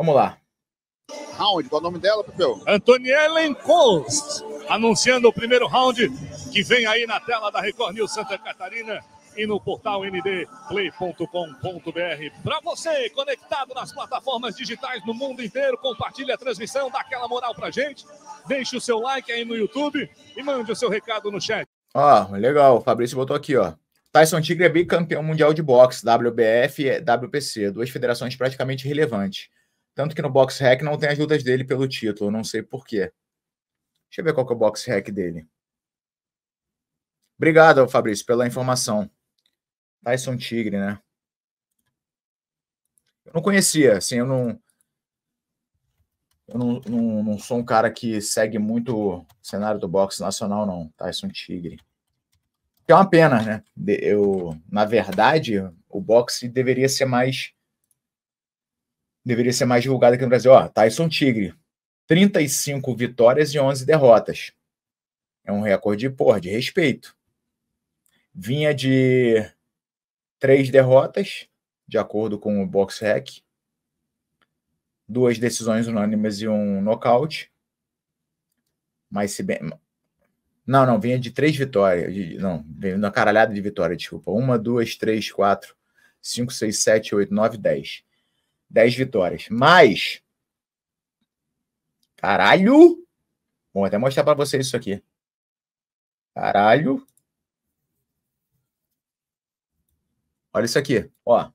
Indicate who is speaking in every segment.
Speaker 1: Vamos lá. Round, qual o nome dela, Pepeu? Antoniela Encost, anunciando o primeiro round que vem aí na tela da Record News Santa Catarina e no portal ndplay.com.br. Para você, conectado nas plataformas digitais no mundo inteiro, compartilhe a transmissão, dá aquela moral pra gente, deixe o seu like aí no YouTube e mande o seu recado no chat.
Speaker 2: Ó, ah, legal, o Fabrício botou aqui, ó. Tyson Tigre é bicampeão mundial de boxe, WBF e WPC, duas federações praticamente relevantes. Tanto que no box hack não tem as lutas dele pelo título, não sei porquê. Deixa eu ver qual que é o box hack dele. Obrigado, Fabrício, pela informação. Tyson Tigre, né? Eu não conhecia, assim, eu não. Eu não, não, não sou um cara que segue muito o cenário do boxe nacional, não. Tyson Tigre. Que é uma pena, né? Eu, na verdade, o boxe deveria ser mais deveria ser mais divulgada aqui no Brasil. Ó, Tyson Tigre, 35 vitórias e 11 derrotas. É um recorde, porra, de respeito. Vinha de três derrotas, de acordo com o BoxRec, duas decisões unânimes e um nocaute. Mas se bem. Não, não, vinha de três vitórias. De, não, veio na caralhada de vitória, desculpa. Uma, duas, três, quatro, cinco, seis, sete, oito, nove, dez. 10 vitórias. Mas. Caralho! Vou até mostrar para vocês isso aqui. Caralho. Olha isso aqui, ó.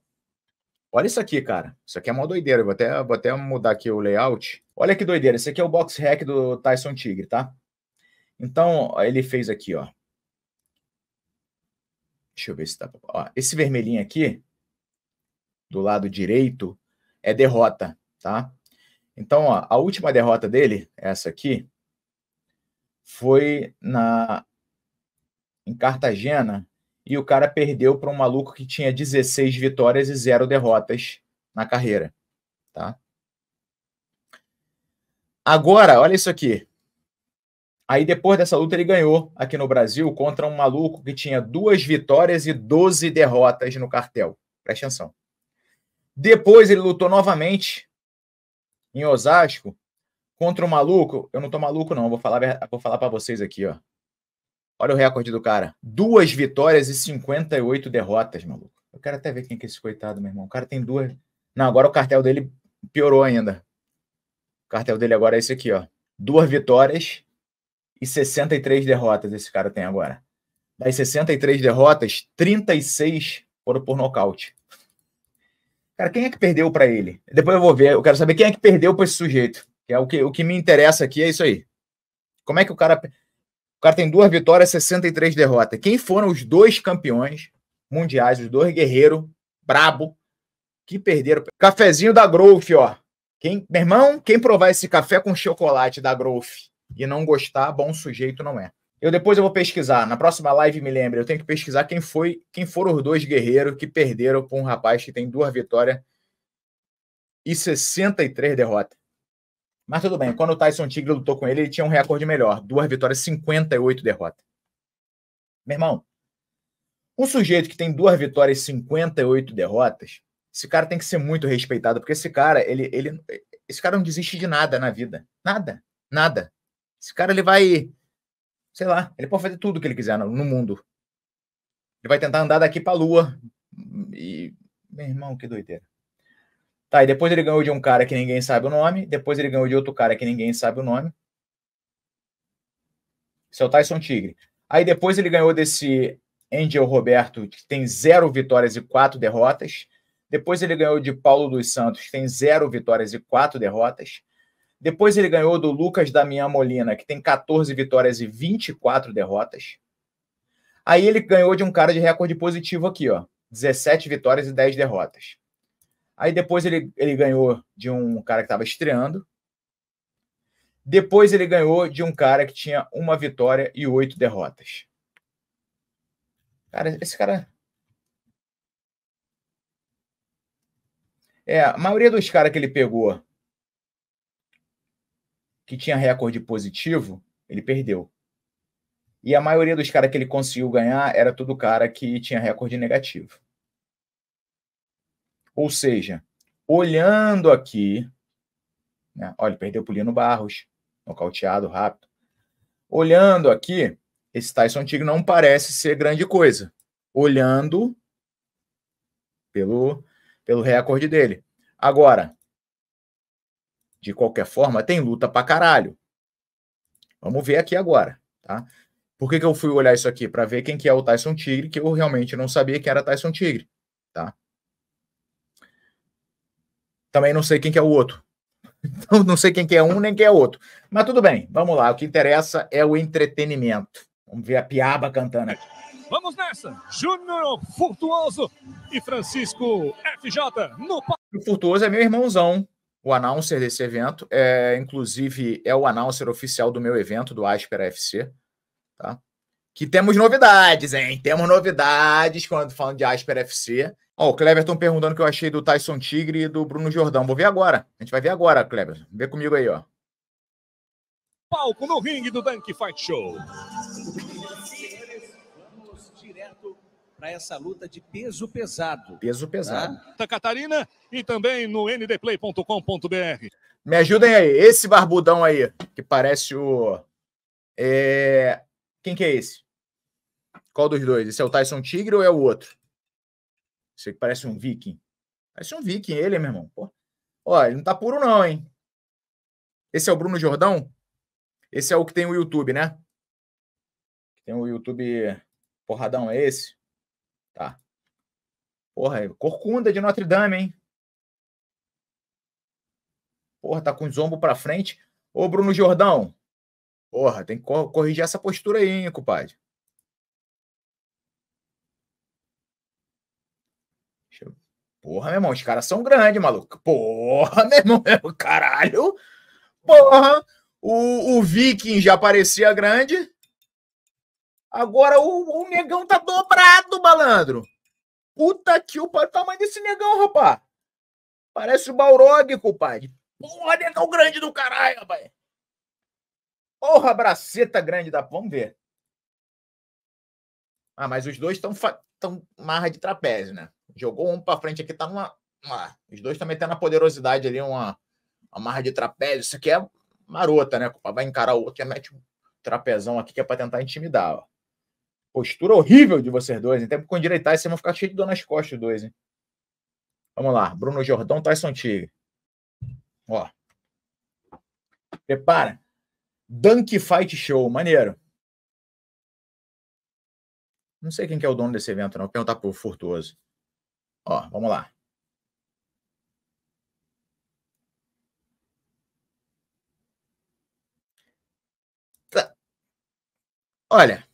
Speaker 2: Olha isso aqui, cara. Isso aqui é uma doideira. vou até, vou até mudar aqui o layout. Olha que doideira. Esse aqui é o box hack do Tyson Tigre, tá? Então, ele fez aqui, ó. Deixa eu ver se tá. Ó, esse vermelhinho aqui, do lado direito, é derrota, tá? Então, ó, a última derrota dele, essa aqui, foi na em Cartagena e o cara perdeu para um maluco que tinha 16 vitórias e zero derrotas na carreira, tá? Agora, olha isso aqui. Aí depois dessa luta ele ganhou aqui no Brasil contra um maluco que tinha duas vitórias e 12 derrotas no cartel. Presta atenção. Depois ele lutou novamente em Osasco contra o maluco. Eu não tô maluco, não. Vou falar, vou falar para vocês aqui, ó. Olha o recorde do cara. Duas vitórias e 58 derrotas, maluco. Eu quero até ver quem é que é esse coitado, meu irmão. O cara tem duas. Não, agora o cartel dele piorou ainda. O cartel dele agora é esse aqui, ó. Duas vitórias e 63 derrotas esse cara tem agora. Das 63 derrotas, 36 foram por nocaute. Cara, quem é que perdeu para ele? Depois eu vou ver, eu quero saber quem é que perdeu para esse sujeito. Que é o que, o que me interessa aqui, é isso aí. Como é que o cara. O cara tem duas vitórias, 63 derrotas. Quem foram os dois campeões mundiais, os dois guerreiros, brabo, que perderam? Cafezinho da Growth, ó. Quem, meu irmão, quem provar esse café com chocolate da Growth e não gostar, bom sujeito não é. Eu depois eu vou pesquisar. Na próxima live, me lembre, eu tenho que pesquisar quem foi, quem foram os dois guerreiros que perderam com um rapaz que tem duas vitórias e 63 derrotas. Mas tudo bem, quando o Tyson Tigre lutou com ele, ele tinha um recorde melhor. Duas vitórias, e 58 derrotas. Meu irmão, um sujeito que tem duas vitórias e 58 derrotas, esse cara tem que ser muito respeitado, porque esse cara, ele, ele, esse cara não desiste de nada na vida. Nada, nada. Esse cara, ele vai sei lá, ele pode fazer tudo que ele quiser no, no mundo. Ele vai tentar andar daqui para a lua. E, meu irmão, que doideira. Tá, e depois ele ganhou de um cara que ninguém sabe o nome, depois ele ganhou de outro cara que ninguém sabe o nome. Esse é o Tyson Tigre. Aí depois ele ganhou desse Angel Roberto, que tem zero vitórias e quatro derrotas. Depois ele ganhou de Paulo dos Santos, que tem zero vitórias e quatro derrotas. Depois ele ganhou do Lucas Damião Molina, que tem 14 vitórias e 24 derrotas. Aí ele ganhou de um cara de recorde positivo aqui, ó. 17 vitórias e 10 derrotas. Aí depois ele, ele ganhou de um cara que estava estreando. Depois ele ganhou de um cara que tinha uma vitória e oito derrotas. Cara, esse cara. É, a maioria dos caras que ele pegou que tinha recorde positivo, ele perdeu. E a maioria dos caras que ele conseguiu ganhar era todo cara que tinha recorde negativo. Ou seja, olhando aqui, né, olha, perdeu para o Lino Barros, nocauteado rápido. Olhando aqui, esse Tyson Tigre não parece ser grande coisa. Olhando pelo, pelo recorde dele. Agora, de qualquer forma, tem luta pra caralho. Vamos ver aqui agora, tá? Por que, que eu fui olhar isso aqui? Para ver quem que é o Tyson Tigre, que eu realmente não sabia que era Tyson Tigre, tá? Também não sei quem que é o outro. Então, não sei quem que é um nem quem é outro. Mas tudo bem, vamos lá. O que interessa é o entretenimento. Vamos ver a piaba cantando aqui.
Speaker 1: Vamos nessa! Júnior Furtuoso e Francisco FJ no... O
Speaker 2: Furtuoso é meu irmãozão, o announcer desse evento. É, inclusive, é o announcer oficial do meu evento, do Aspera FC. Tá? Que temos novidades, hein? Temos novidades quando falando de Aspera FC. Ó, oh, o Cleverton perguntando o que eu achei do Tyson Tigre e do Bruno Jordão. Vou ver agora. A gente vai ver agora, Cleverton. Vê comigo aí, ó.
Speaker 1: Palco no ringue do Dunk Fight Show para essa luta de peso pesado. Peso pesado. Tá? Santa Catarina e também no ndplay.com.br.
Speaker 2: Me ajudem aí, esse barbudão aí, que parece o. É... Quem que é esse? Qual dos dois? Esse é o Tyson Tigre ou é o outro? Esse que parece um viking. Parece um viking ele, meu irmão. Pô. Ó, ele não tá puro não, hein? Esse é o Bruno Jordão? Esse é o que tem o YouTube, né? Tem o YouTube porradão, é esse? Tá. Porra, é Corcunda de Notre Dame, hein? Porra, tá com zombo ombros pra frente. Ô, Bruno Jordão. Porra, tem que corrigir essa postura aí, hein, compadre. Porra, meu irmão, os caras são grandes, maluco. Porra, meu irmão, meu caralho. Porra, o, o Viking já parecia grande. Agora o, o negão tá dobrado, malandro. Puta que o Tamanho desse negão, rapaz. Parece o Balrog, compadre. Porra, negão grande do caralho, rapaz. Porra, braceta grande da. Vamos ver. Ah, mas os dois estão tão marra de trapézio, né? Jogou um pra frente aqui, tá numa. Ah, os dois também tá na poderosidade ali, uma... uma marra de trapézio. Isso aqui é marota, né? Vai encarar o outro e mete um trapezão aqui que é pra tentar intimidar, ó. Postura horrível de vocês dois, hein? Até com direitar, vocês vão ficar cheio de dor nas costas, dois, hein? Vamos lá. Bruno Jordão, Tyson Tigre. Ó. Prepara. Dunk Fight Show. Maneiro. Não sei quem que é o dono desse evento, não. Vou perguntar pro Furtuoso. Ó, vamos lá.
Speaker 1: Tá. Olha,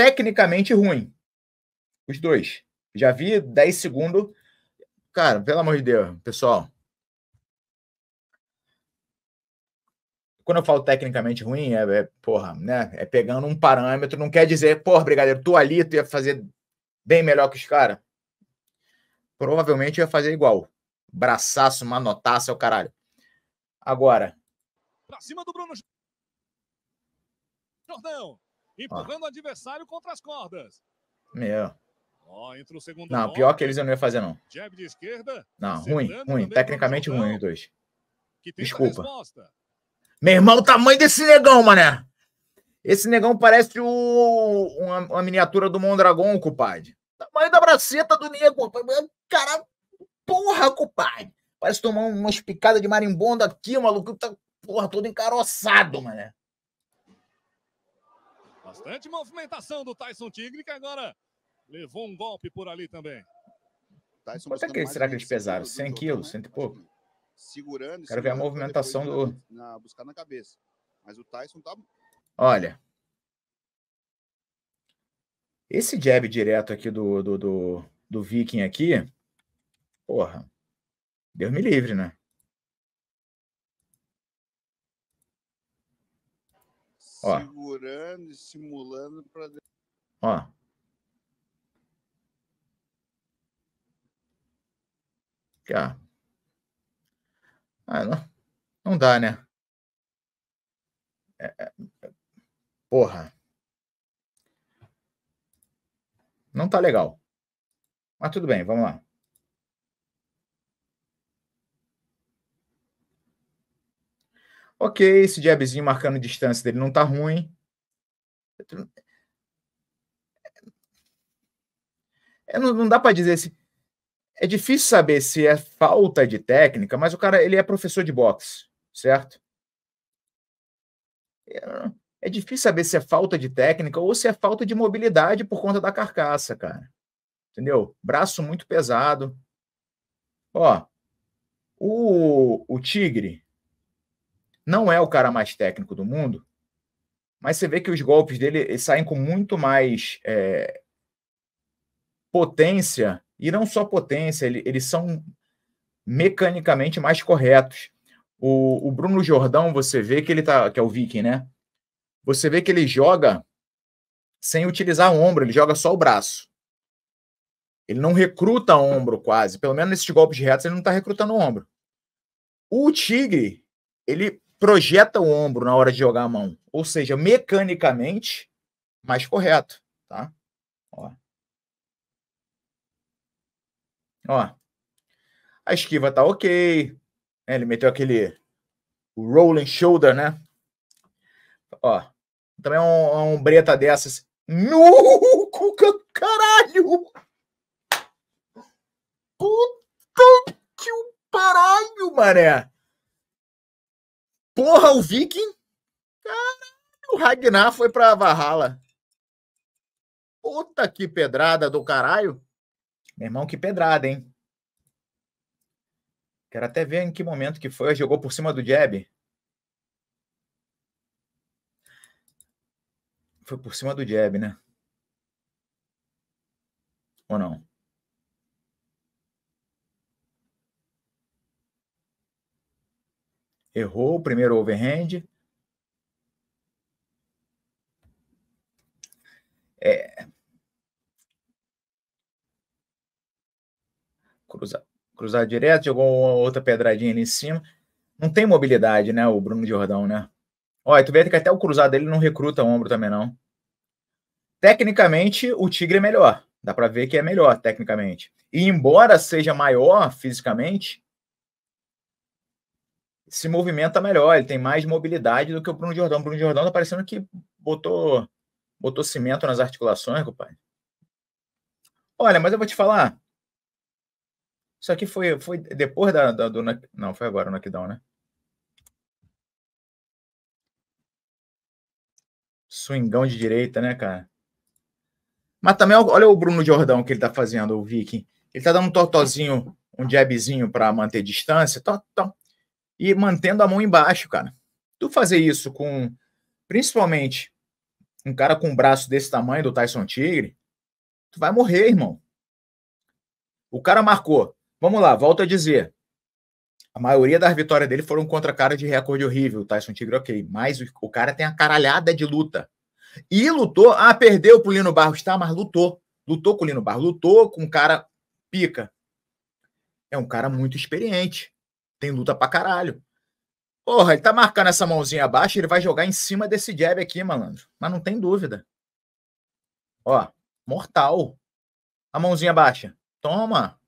Speaker 2: tecnicamente ruim. Os dois. Já vi 10 segundos. Cara, pelo amor de Deus, pessoal. Quando eu falo tecnicamente ruim, é, é porra, né? É pegando um parâmetro, não quer dizer, porra, brigadeiro, tu ali, tu ia fazer bem melhor que os caras. Provavelmente ia fazer igual. Braçaço, manotaço, é o caralho. Agora.
Speaker 1: Pra cima do Bruno Jordão empurrando ah. o adversário contra as cordas. Meu. Ó, entra o segundo. Não, pior que eles
Speaker 2: eu não ia fazer, não.
Speaker 1: Jab de esquerda.
Speaker 2: Não, ruim, ruim. Tecnicamente ruim os dois. Desculpa. Meu irmão, o tamanho desse negão, mané. Esse negão parece o, uma, uma, miniatura do Mondragon, Cupade. Tamanho da braceta do nego. Cara, porra, Cupade. Parece tomar umas picadas de marimbondo aqui, maluco tá, porra, todo encaroçado, mané.
Speaker 1: Bastante movimentação do Tyson Tigre, que agora levou um golpe por ali também. Tyson Quanto é que será que eles pesaram? 100
Speaker 2: quilos, cento e pouco? Segurando. Quero ver a movimentação do... Na, buscar na cabeça. Mas o Tyson tá... Olha... Esse jab direto aqui do, do, do, do Viking aqui, porra, Deus me livre, né? Ó. Segurando e simulando para.
Speaker 1: Ó. Aqui, ó.
Speaker 2: Ah, não, não dá, né? É, é, porra. Não tá legal. Mas tudo bem, vamos lá. Ok, esse jabzinho marcando distância dele não tá ruim. É, não, não, dá para dizer se. É difícil saber se é falta de técnica, mas o cara ele é professor de boxe, certo? É, é difícil saber se é falta de técnica ou se é falta de mobilidade por conta da carcaça, cara. Entendeu? Braço muito pesado. Ó, o, o tigre, não é o cara mais técnico do mundo, mas você vê que os golpes dele saem com muito mais é, potência, e não só potência, ele, eles são mecanicamente mais corretos. O, o, Bruno Jordão, você vê que ele tá, que é o Viking, né? Você vê que ele joga sem utilizar o ombro, ele joga só o braço. Ele não recruta ombro quase, pelo menos nesses golpes retos ele não está recrutando ombro. O Tigre, ele projeta o ombro na hora de jogar a mão. Ou seja, mecanicamente, mais correto. Tá? Ó. Ó. A esquiva tá ok. É, ele meteu aquele rolling shoulder, né? Ó. Também é, é uma ombreta dessas. No! Caralho! Puta que o um paralho, mané! Porra, o Viking? Caralho, o Ragnar foi pra Valhalla. Puta que pedrada do caralho. Meu irmão, que pedrada, hein? Quero até ver em que momento que foi. Jogou por cima do Jeb. Foi por cima do Jeb, né? Ou não? Errou o primeiro overhand. É. Cruzar, cruzar direto, jogou outra pedradinha ali em cima. Não tem mobilidade, né, o Bruno Jordão, né? Olha, tu vê que até o cruzado dele não recruta o ombro também, não. Tecnicamente, o Tigre é melhor. Dá para ver que é melhor, tecnicamente. E embora seja maior fisicamente, se movimenta melhor, ele tem mais mobilidade do que o Bruno Jordão. O Bruno Jordão tá parecendo que botou, botou cimento nas articulações, rapaz Olha, mas eu vou te falar. Isso aqui foi, foi depois da, da do. Não, foi agora o knockdown, né? Swingão de direita, né, cara? Mas também, olha o Bruno Jordão que ele tá fazendo, o Viking. Ele tá dando um totozinho, um jabzinho para manter distância. Tó, tó, e mantendo a mão embaixo, cara. Tu fazer isso com, principalmente, um cara com um braço desse tamanho do Tyson Tigre, tu vai morrer, irmão. O cara marcou. Vamos lá, volto a dizer. A maioria das vitórias dele foram contra cara de recorde horrível. O Tyson Tigre, ok. Mas o cara tem a caralhada de luta. E lutou. Ah, perdeu pro Lino Barros, tá? Mas lutou. Lutou com o Lino Barros. Lutou com um cara pica. É um cara muito experiente. Tem luta pra caralho. Porra, ele tá marcando essa mãozinha abaixo, ele vai jogar em cima desse jab aqui, malandro. Mas não tem dúvida. Ó, mortal. A mãozinha baixa. Toma.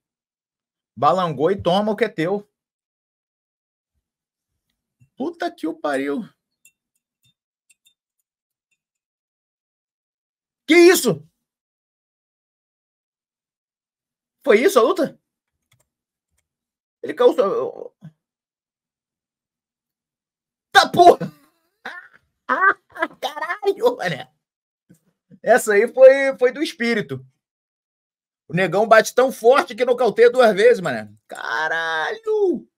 Speaker 2: Balangou e toma o que é teu. Puta que o pariu.
Speaker 1: Que isso? Foi isso a luta? Ele causou.
Speaker 2: Tá porra! Ah, caralho, olha! Essa aí foi, foi do espírito. O negão bate tão forte que nocauteia duas vezes, mano. Caralho!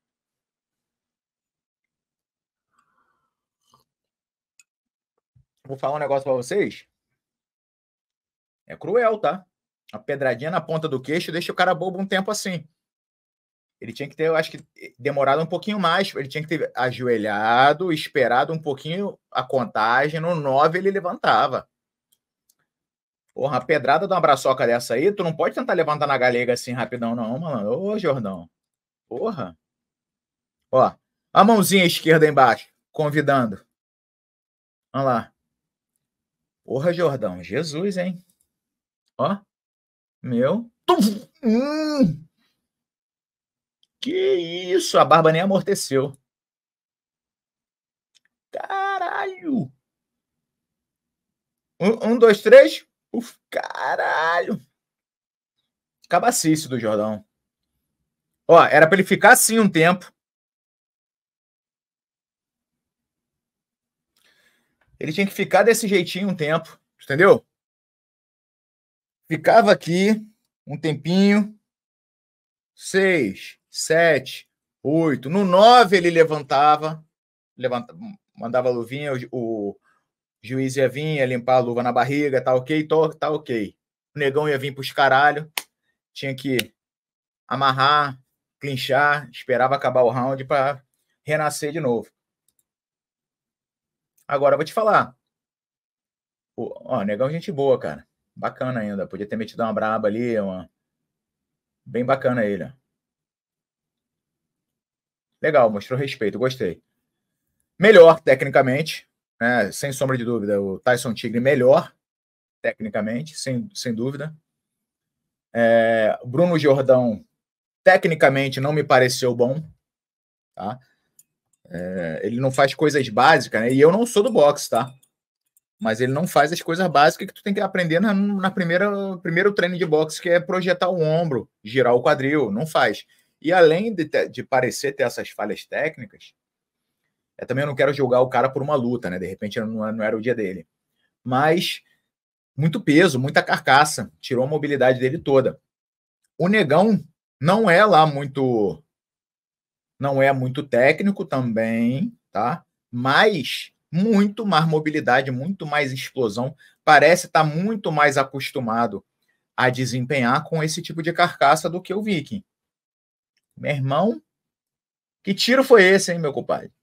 Speaker 2: Vou falar um negócio pra vocês. É cruel, tá? A pedradinha na ponta do queixo deixa o cara bobo um tempo assim. Ele tinha que ter, eu acho que, eh, demorado um pouquinho mais. Ele tinha que ter ajoelhado, esperado um pouquinho a contagem. No 9 ele levantava. Porra, a pedrada de uma braçoca dessa aí, tu não pode tentar levantar na galega assim rapidão, não, mano. Ô, Jordão. Porra. Ó, a mãozinha esquerda embaixo, convidando. Olha lá. Porra, Jordão. Jesus, hein? Ó. Meu. Hum. Que isso, a barba nem amorteceu. Caralho! Um, um dois, três. Uf, caralho! Cabacice do Jordão. Ó, era pra ele ficar assim um tempo. Ele tinha que ficar desse jeitinho um tempo, entendeu? Ficava aqui um tempinho. Seis, sete, oito. No nove ele levantava, levantava, mandava a luvinha, o, o juiz ia vir, ia limpar a luva na barriga, tá ok, tô, tá ok. O negão ia vir pros caralho, tinha que amarrar, clinchar, esperava acabar o round para renascer de novo. Agora eu vou te falar. Pô, ó, negão, é gente boa, cara. Bacana ainda. Podia ter metido uma braba ali, uma... bem bacana ele. Ó. Legal, mostrou respeito, gostei. Melhor tecnicamente, né, sem sombra de dúvida. O Tyson Tigre melhor tecnicamente, sem, sem dúvida. É, Bruno Jordão, tecnicamente, não me pareceu bom. Tá? É, ele não faz coisas básicas, né? E eu não sou do boxe, tá? Mas ele não faz as coisas básicas que tu tem que aprender na, na primeira primeiro treino de boxe, que é projetar o ombro, girar o quadril. Não faz. E além de, ter, de parecer ter essas falhas técnicas, é, eu também não quero julgar o cara por uma luta, né? De repente não, não era o dia dele. Mas muito peso, muita carcaça, tirou a mobilidade dele toda. O Negão não é lá muito não é muito técnico também, tá? Mas muito mais mobilidade, muito mais explosão, parece estar tá muito mais acostumado a desempenhar com esse tipo
Speaker 1: de carcaça do que o Viking. Meu irmão, que tiro foi esse, hein, meu compadre?